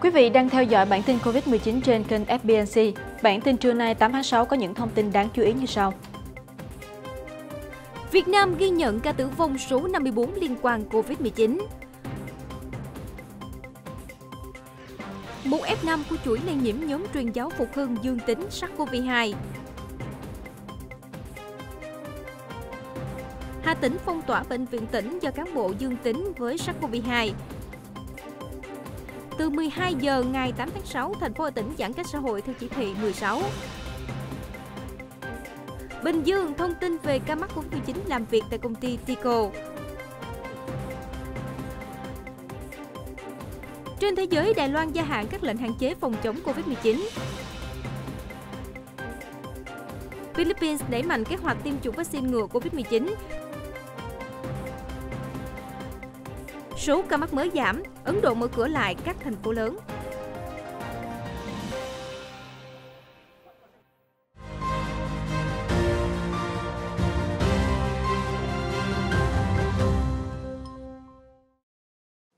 Quý vị đang theo dõi bản tin COVID-19 trên kênh FBNC. Bản tin trưa nay 8 tháng 6 có những thông tin đáng chú ý như sau. Việt Nam ghi nhận ca tử vong số 54 liên quan COVID-19. Một F5 của chuỗi lây nhiễm nhóm truyền giáo Phục Hưng dương tính SARS-CoV-2. Hà Tĩnh phong tỏa bệnh viện tỉnh do cán bộ dương tính với SARS-CoV-2. Từ 12 giờ ngày 8 tháng 6, thành phố Hà Tĩnh giãn cách xã hội theo chỉ thị 16. Bình Dương thông tin về ca mắc COVID-19 làm việc tại công ty Tico. Trên thế giới, Đài Loan gia hạn các lệnh hạn chế phòng chống COVID-19. Philippines đẩy mạnh kế hoạch tiêm chủng vaccine ngừa COVID-19. Số ca mắc mới giảm, Ấn Độ mở cửa lại các thành phố lớn.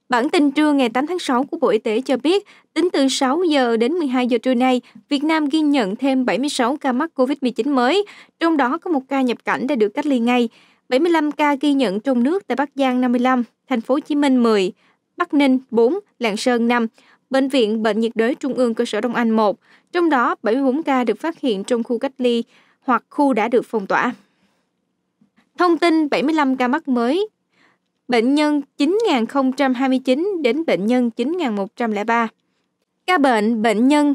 Bản tin trưa ngày 8 tháng 6 của Bộ Y tế cho biết, tính từ 6 giờ đến 12 giờ trưa nay, Việt Nam ghi nhận thêm 76 ca mắc COVID-19 mới, trong đó có một ca nhập cảnh đã được cách ly ngay. 75 ca ghi nhận trong nước tại Bắc Giang 55, Thành phố Hồ Chí Minh 10, Bắc Ninh 4, Lạng Sơn 5, Bệnh viện Bệnh nhiệt đới Trung ương cơ sở Đông Anh 1, trong đó 74 ca được phát hiện trong khu cách ly hoặc khu đã được phong tỏa. Thông tin 75 ca mắc mới, bệnh nhân 9.029 đến bệnh nhân 9.103. Ca bệnh bệnh nhân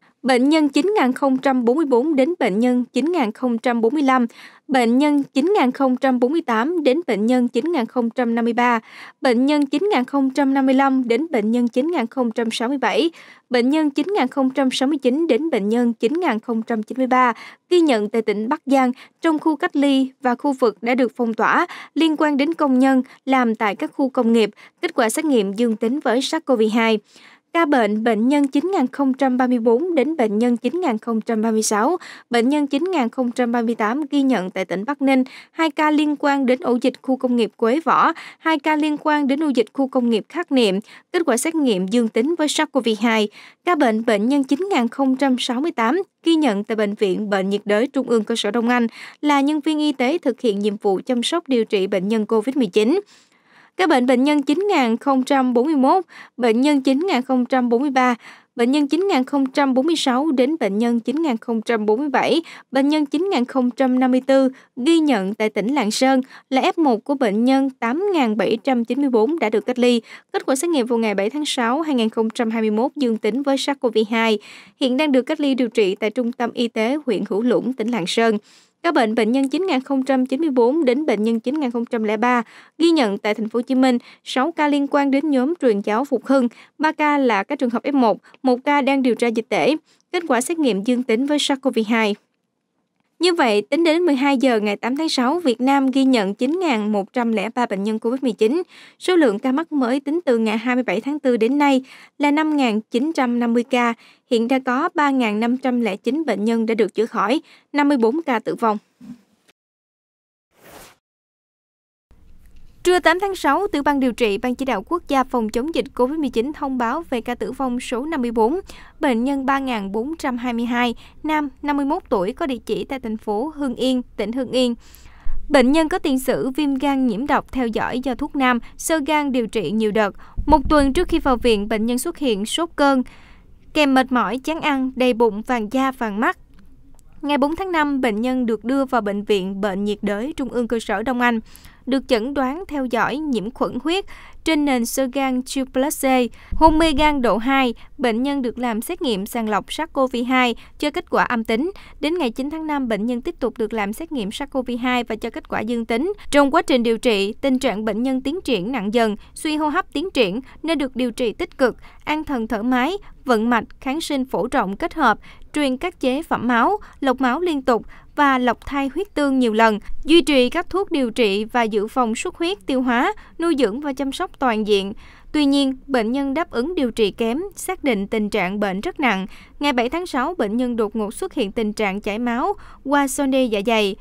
bệnh nhân 9044 đến bệnh nhân 9045, bệnh nhân 9048 đến bệnh nhân 9053, bệnh nhân 9055 đến bệnh nhân 9067, bệnh nhân 9069 đến bệnh nhân 9093 ghi nhận tại tỉnh Bắc Giang trong khu cách ly và khu vực đã được phong tỏa liên quan đến công nhân làm tại các khu công nghiệp, kết quả xét nghiệm dương tính với SARS-CoV-2. Ca bệnh bệnh nhân 9034 đến bệnh nhân 9036, bệnh nhân 9038 ghi nhận tại tỉnh Bắc Ninh, 2 ca liên quan đến ổ dịch khu công nghiệp Quế Võ, 2 ca liên quan đến ổ dịch khu công nghiệp Khắc Niệm, kết quả xét nghiệm dương tính với SARS-CoV-2. Ca bệnh bệnh nhân 9068 ghi nhận tại Bệnh viện Bệnh nhiệt đới Trung ương cơ sở Đông Anh là nhân viên y tế thực hiện nhiệm vụ chăm sóc điều trị bệnh nhân COVID-19 các bệnh bệnh nhân 9041, bệnh nhân 9043, bệnh nhân 9046 đến bệnh nhân 9047, bệnh nhân 9054 ghi nhận tại tỉnh Lạng Sơn là F1 của bệnh nhân 8794 đã được cách ly. Kết quả xét nghiệm vào ngày 7 tháng 6 2021 dương tính với SARS-CoV-2. Hiện đang được cách ly điều trị tại Trung tâm Y tế huyện Hữu Lũng, tỉnh Lạng Sơn. Các bệnh bệnh nhân 9094 đến bệnh nhân 9003 ghi nhận tại thành phố Hồ Chí Minh, 6 ca liên quan đến nhóm truyền giáo Phục Hưng, 3 ca là các trường hợp F1, 1 ca đang điều tra dịch tễ. Kết quả xét nghiệm dương tính với SARS-CoV-2. Như vậy, tính đến 12 giờ ngày 8 tháng 6, Việt Nam ghi nhận 9.103 bệnh nhân COVID-19. Số lượng ca mắc mới tính từ ngày 27 tháng 4 đến nay là 5.950 ca. Hiện đã có 3.509 bệnh nhân đã được chữa khỏi, 54 ca tử vong. Trưa 8 tháng 6, Tiểu ban điều trị Ban chỉ đạo quốc gia phòng chống dịch COVID-19 thông báo về ca tử vong số 54, bệnh nhân 3422, nam 51 tuổi có địa chỉ tại thành phố Hưng Yên, tỉnh Hưng Yên. Bệnh nhân có tiền sử viêm gan nhiễm độc theo dõi do thuốc nam, sơ gan điều trị nhiều đợt. Một tuần trước khi vào viện, bệnh nhân xuất hiện sốt cơn, kèm mệt mỏi, chán ăn, đầy bụng, vàng da, vàng mắt. Ngày 4 tháng 5, bệnh nhân được đưa vào Bệnh viện Bệnh nhiệt đới Trung ương cơ sở Đông Anh được chẩn đoán theo dõi nhiễm khuẩn huyết trên nền sơ gan Chuplasse, hôn mê gan độ 2, bệnh nhân được làm xét nghiệm sàng lọc SARS-CoV-2 cho kết quả âm tính. Đến ngày 9 tháng 5, bệnh nhân tiếp tục được làm xét nghiệm SARS-CoV-2 và cho kết quả dương tính. Trong quá trình điều trị, tình trạng bệnh nhân tiến triển nặng dần, suy hô hấp tiến triển nên được điều trị tích cực, an thần thở máy, vận mạch, kháng sinh phổ rộng kết hợp, truyền các chế phẩm máu, lọc máu liên tục, và lọc thai huyết tương nhiều lần, duy trì các thuốc điều trị và dự phòng xuất huyết tiêu hóa, nuôi dưỡng và chăm sóc toàn diện. Tuy nhiên, bệnh nhân đáp ứng điều trị kém, xác định tình trạng bệnh rất nặng. Ngày 7 tháng 6, bệnh nhân đột ngột xuất hiện tình trạng chảy máu qua sonde dạ dày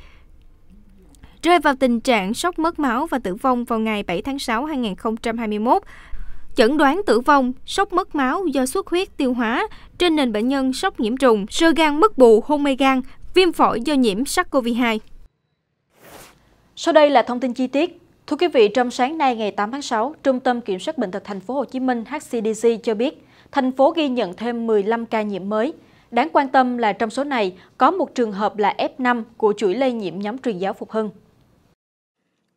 rơi vào tình trạng sốc mất máu và tử vong vào ngày 7 tháng 6 2021. Chẩn đoán tử vong, sốc mất máu do xuất huyết tiêu hóa, trên nền bệnh nhân sốc nhiễm trùng, sơ gan mất bù, hôn mê gan viêm phổi do nhiễm SARS-CoV-2. Sau đây là thông tin chi tiết. Thưa quý vị, trong sáng nay ngày 8 tháng 6, Trung tâm Kiểm soát Bệnh tật Thành phố Hồ Chí Minh HCDC cho biết, thành phố ghi nhận thêm 15 ca nhiễm mới. Đáng quan tâm là trong số này có một trường hợp là F5 của chuỗi lây nhiễm nhóm truyền giáo Phục Hưng.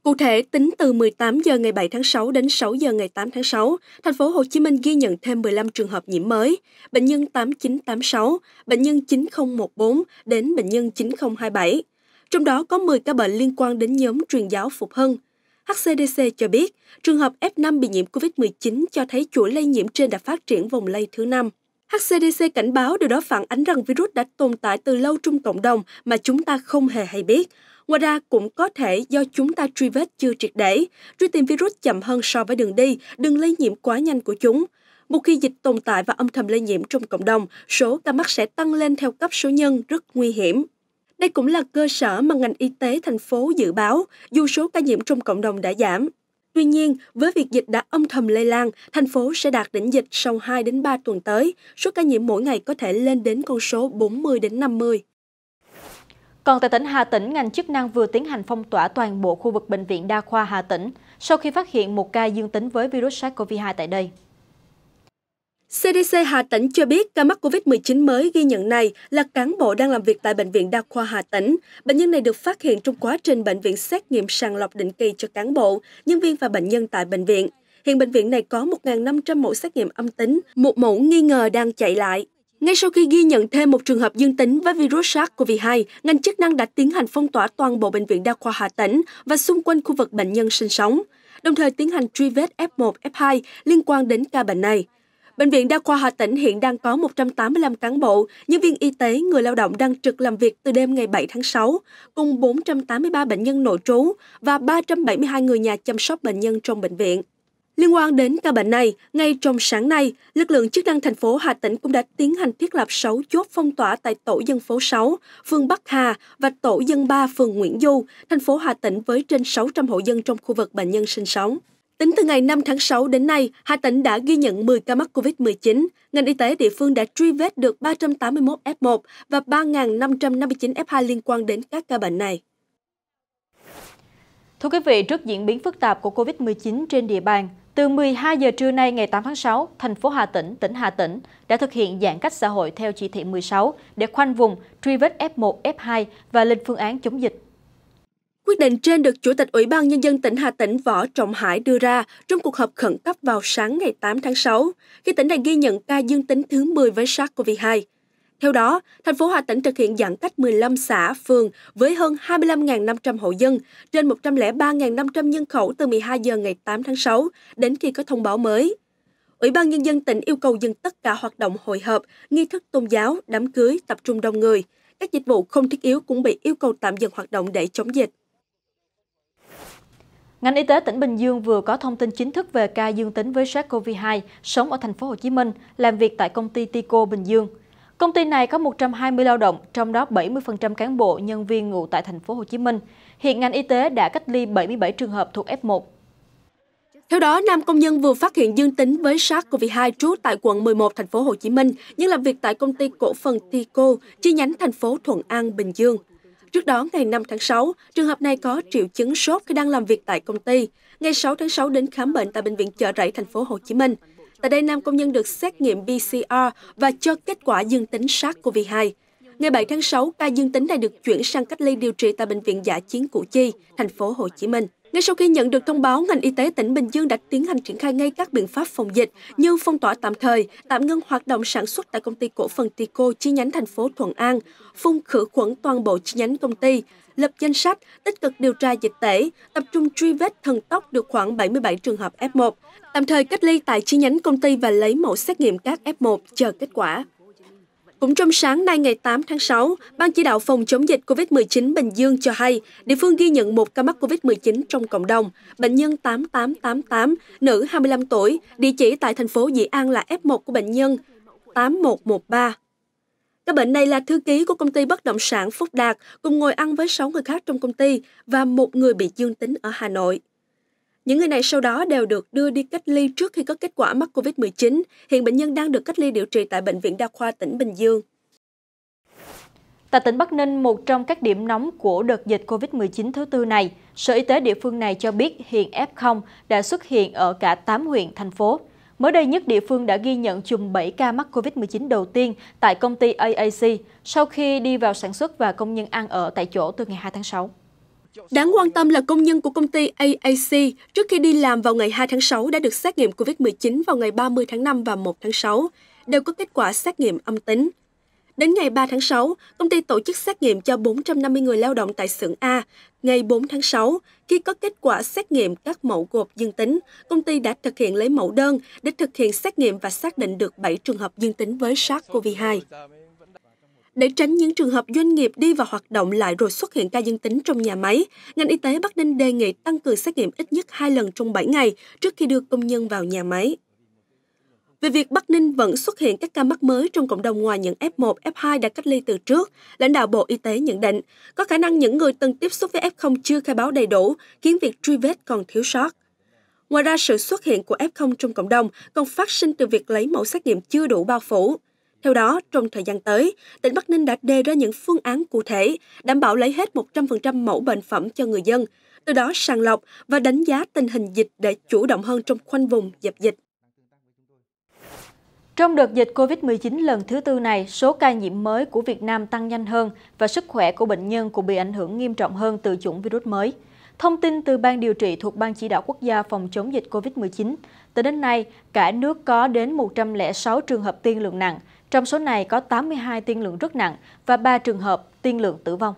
Cụ thể, tính từ 18 giờ ngày 7 tháng 6 đến 6 giờ ngày 8 tháng 6, thành phố Hồ Chí Minh ghi nhận thêm 15 trường hợp nhiễm mới, bệnh nhân 8986, bệnh nhân 9014 đến bệnh nhân 9027. Trong đó có 10 ca bệnh liên quan đến nhóm truyền giáo Phục Hưng. HCDC cho biết, trường hợp F5 bị nhiễm COVID-19 cho thấy chuỗi lây nhiễm trên đã phát triển vòng lây thứ năm. HCDC cảnh báo điều đó phản ánh rằng virus đã tồn tại từ lâu trong cộng đồng mà chúng ta không hề hay biết. Ngoài ra, cũng có thể do chúng ta truy vết chưa triệt để, truy tìm virus chậm hơn so với đường đi, đường lây nhiễm quá nhanh của chúng. Một khi dịch tồn tại và âm thầm lây nhiễm trong cộng đồng, số ca mắc sẽ tăng lên theo cấp số nhân rất nguy hiểm. Đây cũng là cơ sở mà ngành y tế thành phố dự báo, dù số ca nhiễm trong cộng đồng đã giảm. Tuy nhiên, với việc dịch đã âm thầm lây lan, thành phố sẽ đạt đỉnh dịch sau 2 đến 3 tuần tới, số ca nhiễm mỗi ngày có thể lên đến con số 40 đến 50. Còn tại tỉnh Hà Tĩnh, ngành chức năng vừa tiến hành phong tỏa toàn bộ khu vực Bệnh viện Đa khoa Hà Tĩnh sau khi phát hiện một ca dương tính với virus SARS-CoV-2 tại đây. CDC Hà Tĩnh cho biết ca mắc COVID-19 mới ghi nhận này là cán bộ đang làm việc tại Bệnh viện Đa khoa Hà Tĩnh. Bệnh nhân này được phát hiện trong quá trình bệnh viện xét nghiệm sàng lọc định kỳ cho cán bộ, nhân viên và bệnh nhân tại bệnh viện. Hiện bệnh viện này có 1.500 mẫu xét nghiệm âm tính, một mẫu nghi ngờ đang chạy lại. Ngay sau khi ghi nhận thêm một trường hợp dương tính với virus SARS-CoV-2, ngành chức năng đã tiến hành phong tỏa toàn bộ bệnh viện đa khoa Hà Tĩnh và xung quanh khu vực bệnh nhân sinh sống, đồng thời tiến hành truy vết F1, F2 liên quan đến ca bệnh này. Bệnh viện Đa khoa Hà Tĩnh hiện đang có 185 cán bộ, nhân viên y tế, người lao động đang trực làm việc từ đêm ngày 7 tháng 6, cùng 483 bệnh nhân nội trú và 372 người nhà chăm sóc bệnh nhân trong bệnh viện. Liên quan đến ca bệnh này, ngay trong sáng nay, lực lượng chức năng thành phố Hà Tĩnh cũng đã tiến hành thiết lập 6 chốt phong tỏa tại tổ dân phố 6, phường Bắc Hà và tổ dân 3 phường Nguyễn Du, thành phố Hà Tĩnh với trên 600 hộ dân trong khu vực bệnh nhân sinh sống. Tính từ ngày 5 tháng 6 đến nay, Hà Tĩnh đã ghi nhận 10 ca mắc COVID-19. Ngành y tế địa phương đã truy vết được 381 F1 và 3.559 F2 liên quan đến các ca bệnh này. Thưa quý vị, trước diễn biến phức tạp của COVID-19 trên địa bàn, từ 12 giờ trưa nay ngày 8 tháng 6, thành phố Hà Tĩnh, tỉnh Hà Tĩnh đã thực hiện giãn cách xã hội theo chỉ thị 16 để khoanh vùng, truy vết F1, F2 và lên phương án chống dịch. Quyết định trên được Chủ tịch Ủy ban Nhân dân tỉnh Hà Tĩnh Võ Trọng Hải đưa ra trong cuộc họp khẩn cấp vào sáng ngày 8 tháng 6, khi tỉnh này ghi nhận ca dương tính thứ 10 với SARS-CoV-2. Theo đó, thành phố Hà Tĩnh thực hiện giãn cách 15 xã, phường với hơn 25.500 hộ dân, trên 103.500 nhân khẩu từ 12 giờ ngày 8 tháng 6 đến khi có thông báo mới. Ủy ban Nhân dân tỉnh yêu cầu dừng tất cả hoạt động hội họp, nghi thức tôn giáo, đám cưới, tập trung đông người. Các dịch vụ không thiết yếu cũng bị yêu cầu tạm dừng hoạt động để chống dịch. Ngành y tế tỉnh Bình Dương vừa có thông tin chính thức về ca dương tính với SARS-CoV-2 sống ở thành phố Hồ Chí Minh, làm việc tại công ty Tico Bình Dương. Công ty này có 120 lao động, trong đó 70% cán bộ, nhân viên ngụ tại thành phố Hồ Chí Minh. Hiện ngành y tế đã cách ly 77 trường hợp thuộc F1. Theo đó, nam công nhân vừa phát hiện dương tính với SARS-CoV-2 trú tại quận 11 thành phố Hồ Chí Minh, nhưng làm việc tại công ty cổ phần Tico, chi nhánh thành phố Thuận An, Bình Dương. Trước đó, ngày 5 tháng 6, trường hợp này có triệu chứng sốt khi đang làm việc tại công ty. Ngày 6 tháng 6 đến khám bệnh tại bệnh viện chợ rẫy thành phố Hồ Chí Minh. Tại đây, nam công nhân được xét nghiệm PCR và cho kết quả dương tính SARS-CoV-2. Ngày 7 tháng 6, ca dương tính này được chuyển sang cách ly điều trị tại Bệnh viện Giả chiến Củ Chi, thành phố Hồ Chí Minh. Ngay sau khi nhận được thông báo, ngành y tế tỉnh Bình Dương đã tiến hành triển khai ngay các biện pháp phòng dịch như phong tỏa tạm thời, tạm ngưng hoạt động sản xuất tại công ty cổ phần Tico chi nhánh thành phố Thuận An, phun khử khuẩn toàn bộ chi nhánh công ty, lập danh sách, tích cực điều tra dịch tễ, tập trung truy vết thần tốc được khoảng 77 trường hợp F1, tạm thời cách ly tại chi nhánh công ty và lấy mẫu xét nghiệm các F1 chờ kết quả. Cũng trong sáng nay ngày 8 tháng 6, Ban chỉ đạo phòng chống dịch COVID-19 Bình Dương cho hay, địa phương ghi nhận một ca mắc COVID-19 trong cộng đồng, bệnh nhân 8888, nữ 25 tuổi, địa chỉ tại thành phố Dị An là F1 của bệnh nhân 8113. Các bệnh này là thư ký của công ty bất động sản Phúc Đạt, cùng ngồi ăn với 6 người khác trong công ty và một người bị dương tính ở Hà Nội. Những người này sau đó đều được đưa đi cách ly trước khi có kết quả mắc COVID-19. Hiện bệnh nhân đang được cách ly điều trị tại Bệnh viện Đa khoa tỉnh Bình Dương. Tại tỉnh Bắc Ninh, một trong các điểm nóng của đợt dịch COVID-19 thứ tư này, Sở Y tế địa phương này cho biết hiện F0 đã xuất hiện ở cả 8 huyện, thành phố. Mới đây nhất, địa phương đã ghi nhận chùm 7 ca mắc COVID-19 đầu tiên tại công ty AAC sau khi đi vào sản xuất và công nhân ăn ở tại chỗ từ ngày 2 tháng 6. Đáng quan tâm là công nhân của công ty AAC trước khi đi làm vào ngày 2 tháng 6 đã được xét nghiệm COVID-19 vào ngày 30 tháng 5 và 1 tháng 6, đều có kết quả xét nghiệm âm tính. Đến ngày 3 tháng 6, công ty tổ chức xét nghiệm cho 450 người lao động tại xưởng A. Ngày 4 tháng 6, khi có kết quả xét nghiệm các mẫu gộp dương tính, công ty đã thực hiện lấy mẫu đơn để thực hiện xét nghiệm và xác định được 7 trường hợp dương tính với SARS-CoV-2. Để tránh những trường hợp doanh nghiệp đi vào hoạt động lại rồi xuất hiện ca dương tính trong nhà máy, ngành y tế Bắc Ninh đề nghị tăng cường xét nghiệm ít nhất 2 lần trong 7 ngày trước khi đưa công nhân vào nhà máy. Về việc Bắc Ninh vẫn xuất hiện các ca mắc mới trong cộng đồng ngoài những F1, F2 đã cách ly từ trước, lãnh đạo Bộ Y tế nhận định có khả năng những người từng tiếp xúc với F0 chưa khai báo đầy đủ khiến việc truy vết còn thiếu sót. Ngoài ra, sự xuất hiện của F0 trong cộng đồng còn phát sinh từ việc lấy mẫu xét nghiệm chưa đủ bao phủ. Theo đó, trong thời gian tới, tỉnh Bắc Ninh đã đề ra những phương án cụ thể, đảm bảo lấy hết 100% mẫu bệnh phẩm cho người dân, từ đó sàng lọc và đánh giá tình hình dịch để chủ động hơn trong khoanh vùng dập dịch. Trong đợt dịch COVID-19 lần thứ tư này, số ca nhiễm mới của Việt Nam tăng nhanh hơn và sức khỏe của bệnh nhân cũng bị ảnh hưởng nghiêm trọng hơn từ chủng virus mới. Thông tin từ Ban điều trị thuộc Ban chỉ đạo quốc gia phòng chống dịch COVID-19, tới đến nay, cả nước có đến 106 trường hợp tiên lượng nặng, trong số này có 82 tiên lượng rất nặng và 3 trường hợp tiên lượng tử vong.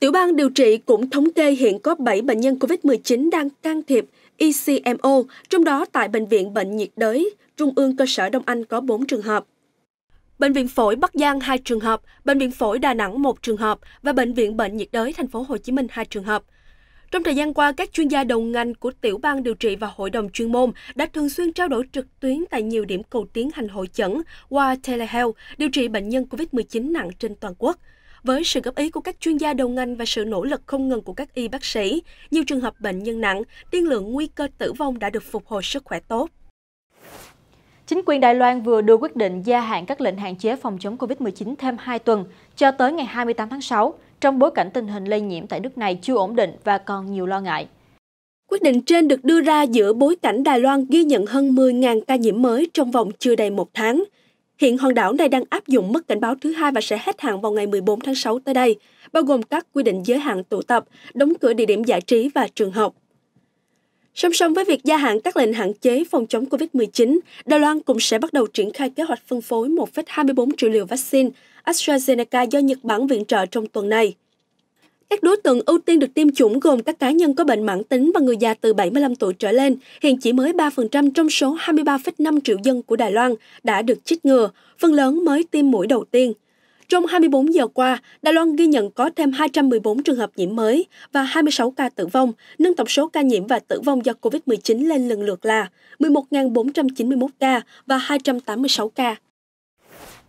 Tiểu ban điều trị cũng thống kê hiện có 7 bệnh nhân COVID-19 đang can thiệp ECMO, trong đó tại Bệnh viện Bệnh nhiệt đới, Trung ương cơ sở Đông Anh có 4 trường hợp. Bệnh viện phổi Bắc Giang 2 trường hợp, Bệnh viện phổi Đà Nẵng 1 trường hợp và Bệnh viện Bệnh nhiệt đới Thành phố Hồ Chí Minh 2 trường hợp. Trong thời gian qua, các chuyên gia đầu ngành của tiểu ban điều trị và hội đồng chuyên môn đã thường xuyên trao đổi trực tuyến tại nhiều điểm cầu tiến hành hội chẩn qua telehealth điều trị bệnh nhân COVID-19 nặng trên toàn quốc. Với sự góp ý của các chuyên gia đầu ngành và sự nỗ lực không ngừng của các y bác sĩ, nhiều trường hợp bệnh nhân nặng, tiên lượng nguy cơ tử vong đã được phục hồi sức khỏe tốt. Chính quyền Đài Loan vừa đưa quyết định gia hạn các lệnh hạn chế phòng chống COVID-19 thêm 2 tuần cho tới ngày 28 tháng 6 trong bối cảnh tình hình lây nhiễm tại nước này chưa ổn định và còn nhiều lo ngại. Quyết định trên được đưa ra giữa bối cảnh Đài Loan ghi nhận hơn 10.000 ca nhiễm mới trong vòng chưa đầy một tháng. Hiện hòn đảo này đang áp dụng mức cảnh báo thứ hai và sẽ hết hạn vào ngày 14 tháng 6 tới đây, bao gồm các quy định giới hạn tụ tập, đóng cửa địa điểm giải trí và trường học. Song song với việc gia hạn các lệnh hạn chế phòng chống COVID-19, Đài Loan cũng sẽ bắt đầu triển khai kế hoạch phân phối 1,24 triệu liều vaccine AstraZeneca do Nhật Bản viện trợ trong tuần này. Các đối tượng ưu tiên được tiêm chủng gồm các cá nhân có bệnh mãn tính và người già từ 75 tuổi trở lên, hiện chỉ mới 3% trong số 23,5 triệu dân của Đài Loan đã được chích ngừa, phần lớn mới tiêm mũi đầu tiên. Trong 24 giờ qua, Đài Loan ghi nhận có thêm 214 trường hợp nhiễm mới và 26 ca tử vong, nâng tổng số ca nhiễm và tử vong do COVID-19 lên lần lượt là 11.491 ca và 286 ca.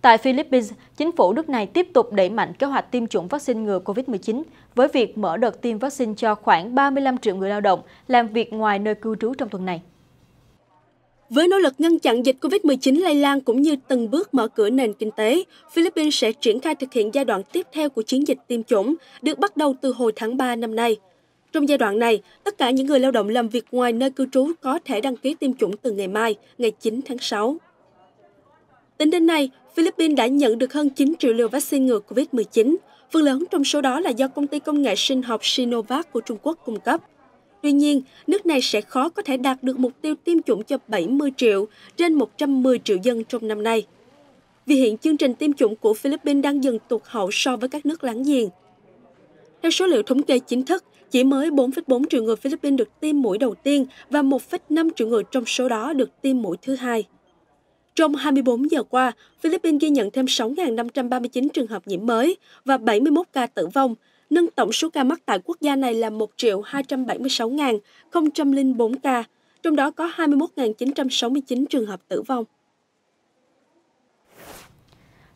Tại Philippines, chính phủ nước này tiếp tục đẩy mạnh kế hoạch tiêm chủng vaccine ngừa COVID-19 với việc mở đợt tiêm vaccine cho khoảng 35 triệu người lao động làm việc ngoài nơi cư trú trong tuần này. Với nỗ lực ngăn chặn dịch COVID-19 lây lan cũng như từng bước mở cửa nền kinh tế, Philippines sẽ triển khai thực hiện giai đoạn tiếp theo của chiến dịch tiêm chủng, được bắt đầu từ hồi tháng 3 năm nay. Trong giai đoạn này, tất cả những người lao động làm việc ngoài nơi cư trú có thể đăng ký tiêm chủng từ ngày mai, ngày 9 tháng 6. Tính đến nay, Philippines đã nhận được hơn 9 triệu liều vaccine ngừa COVID-19, phần lớn trong số đó là do công ty công nghệ sinh học Sinovac của Trung Quốc cung cấp. Tuy nhiên, nước này sẽ khó có thể đạt được mục tiêu tiêm chủng cho 70 triệu trên 110 triệu dân trong năm nay. Vì hiện chương trình tiêm chủng của Philippines đang dần tụt hậu so với các nước láng giềng. Theo số liệu thống kê chính thức, chỉ mới 4,4 triệu người Philippines được tiêm mũi đầu tiên và 1,5 triệu người trong số đó được tiêm mũi thứ hai. Trong 24 giờ qua, Philippines ghi nhận thêm 6.539 trường hợp nhiễm mới và 71 ca tử vong, nâng tổng số ca mắc tại quốc gia này là 1.276.004 ca, trong đó có 21.969 trường hợp tử vong.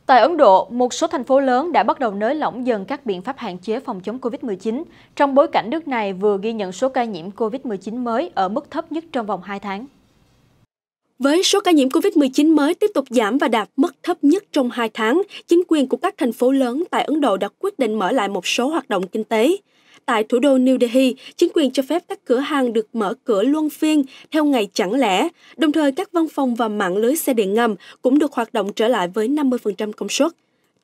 Tại Ấn Độ, một số thành phố lớn đã bắt đầu nới lỏng dần các biện pháp hạn chế phòng chống COVID-19 trong bối cảnh nước này vừa ghi nhận số ca nhiễm COVID-19 mới ở mức thấp nhất trong vòng 2 tháng. Với số ca nhiễm COVID-19 mới tiếp tục giảm và đạt mức thấp nhất trong 2 tháng, chính quyền của các thành phố lớn tại Ấn Độ đã quyết định mở lại một số hoạt động kinh tế. Tại thủ đô New Delhi, chính quyền cho phép các cửa hàng được mở cửa luân phiên theo ngày chẳng lẽ, đồng thời các văn phòng và mạng lưới xe điện ngầm cũng được hoạt động trở lại với 50% công suất.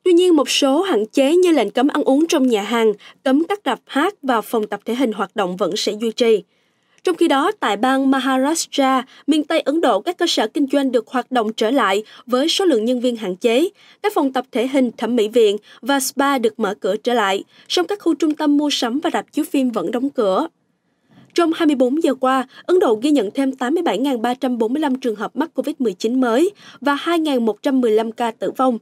Tuy nhiên, một số hạn chế như lệnh cấm ăn uống trong nhà hàng, cấm các rạp hát và phòng tập thể hình hoạt động vẫn sẽ duy trì. Trong khi đó, tại bang Maharashtra, miền Tây Ấn Độ, các cơ sở kinh doanh được hoạt động trở lại với số lượng nhân viên hạn chế. Các phòng tập thể hình, thẩm mỹ viện và spa được mở cửa trở lại, song các khu trung tâm mua sắm và rạp chiếu phim vẫn đóng cửa. Trong 24 giờ qua, Ấn Độ ghi nhận thêm 87.345 trường hợp mắc COVID-19 mới và 2.115 ca tử vong.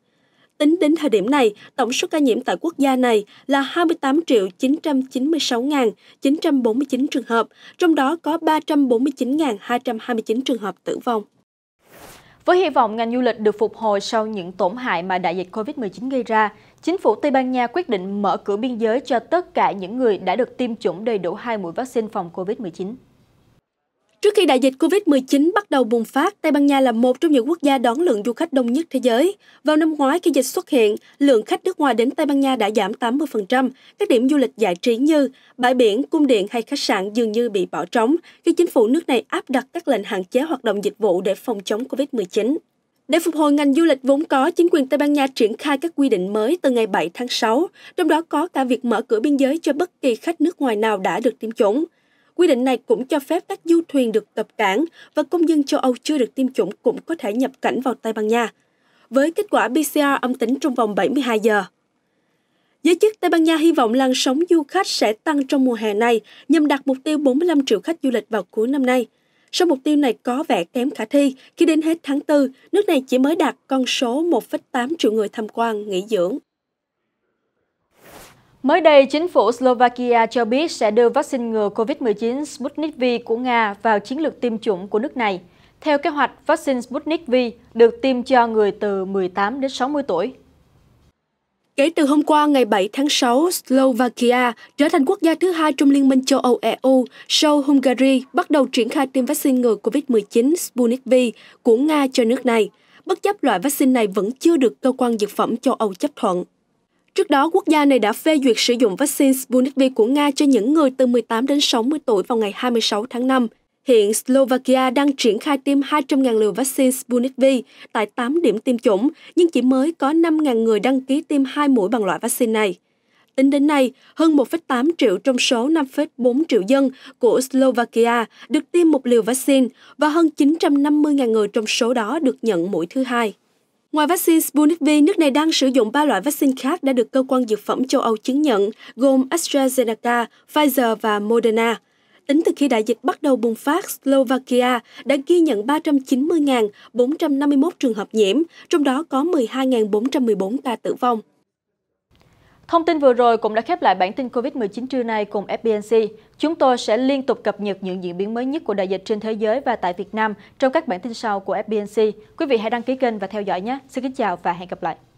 Tính đến thời điểm này, tổng số ca nhiễm tại quốc gia này là 28 996.949 trường hợp, trong đó có 349.229 trường hợp tử vong. Với hy vọng ngành du lịch được phục hồi sau những tổn hại mà đại dịch COVID-19 gây ra, chính phủ Tây Ban Nha quyết định mở cửa biên giới cho tất cả những người đã được tiêm chủng đầy đủ hai mũi vaccine phòng COVID-19. Trước khi đại dịch COVID-19 bắt đầu bùng phát, Tây Ban Nha là một trong những quốc gia đón lượng du khách đông nhất thế giới. Vào năm ngoái khi dịch xuất hiện, lượng khách nước ngoài đến Tây Ban Nha đã giảm 80%. Các điểm du lịch giải trí như bãi biển, cung điện hay khách sạn dường như bị bỏ trống khi chính phủ nước này áp đặt các lệnh hạn chế hoạt động dịch vụ để phòng chống COVID-19. Để phục hồi ngành du lịch vốn có, chính quyền Tây Ban Nha triển khai các quy định mới từ ngày 7 tháng 6, trong đó có cả việc mở cửa biên giới cho bất kỳ khách nước ngoài nào đã được tiêm chủng. Quy định này cũng cho phép các du thuyền được cập cảng và công dân châu Âu chưa được tiêm chủng cũng có thể nhập cảnh vào Tây Ban Nha, với kết quả PCR âm tính trong vòng 72 giờ. Giới chức Tây Ban Nha hy vọng làn sóng du khách sẽ tăng trong mùa hè này nhằm đạt mục tiêu 45 triệu khách du lịch vào cuối năm nay. Sau mục tiêu này có vẻ kém khả thi khi đến hết tháng 4, nước này chỉ mới đạt con số 1,8 triệu người tham quan nghỉ dưỡng. Mới đây, chính phủ Slovakia cho biết sẽ đưa vaccine ngừa COVID-19 Sputnik V của Nga vào chiến lược tiêm chủng của nước này. Theo kế hoạch, vaccine Sputnik V được tiêm cho người từ 18 đến 60 tuổi. Kể từ hôm qua ngày 7 tháng 6, Slovakia trở thành quốc gia thứ hai trong Liên minh châu Âu EU sau Hungary bắt đầu triển khai tiêm vaccine ngừa COVID-19 Sputnik V của Nga cho nước này, bất chấp loại vaccine này vẫn chưa được Cơ quan Dược phẩm châu Âu chấp thuận. Trước đó, quốc gia này đã phê duyệt sử dụng vaccine Sputnik V của Nga cho những người từ 18 đến 60 tuổi vào ngày 26 tháng 5. Hiện Slovakia đang triển khai tiêm 200.000 liều vaccine Sputnik V tại 8 điểm tiêm chủng, nhưng chỉ mới có 5.000 người đăng ký tiêm hai mũi bằng loại vaccine này. Tính đến nay, hơn 1,8 triệu trong số 5,4 triệu dân của Slovakia được tiêm một liều vaccine và hơn 950.000 người trong số đó được nhận mũi thứ hai. Ngoài vaccine Sputnik V, nước này đang sử dụng ba loại vaccine khác đã được Cơ quan Dược phẩm châu Âu chứng nhận, gồm AstraZeneca, Pfizer và Moderna. Tính từ khi đại dịch bắt đầu bùng phát, Slovakia đã ghi nhận 390.451 trường hợp nhiễm, trong đó có 12.414 ca tử vong. Thông tin vừa rồi cũng đã khép lại bản tin COVID-19 trưa nay cùng FBNC. Chúng tôi sẽ liên tục cập nhật những diễn biến mới nhất của đại dịch trên thế giới và tại Việt Nam trong các bản tin sau của FBNC. Quý vị hãy đăng ký kênh và theo dõi nhé. Xin kính chào và hẹn gặp lại.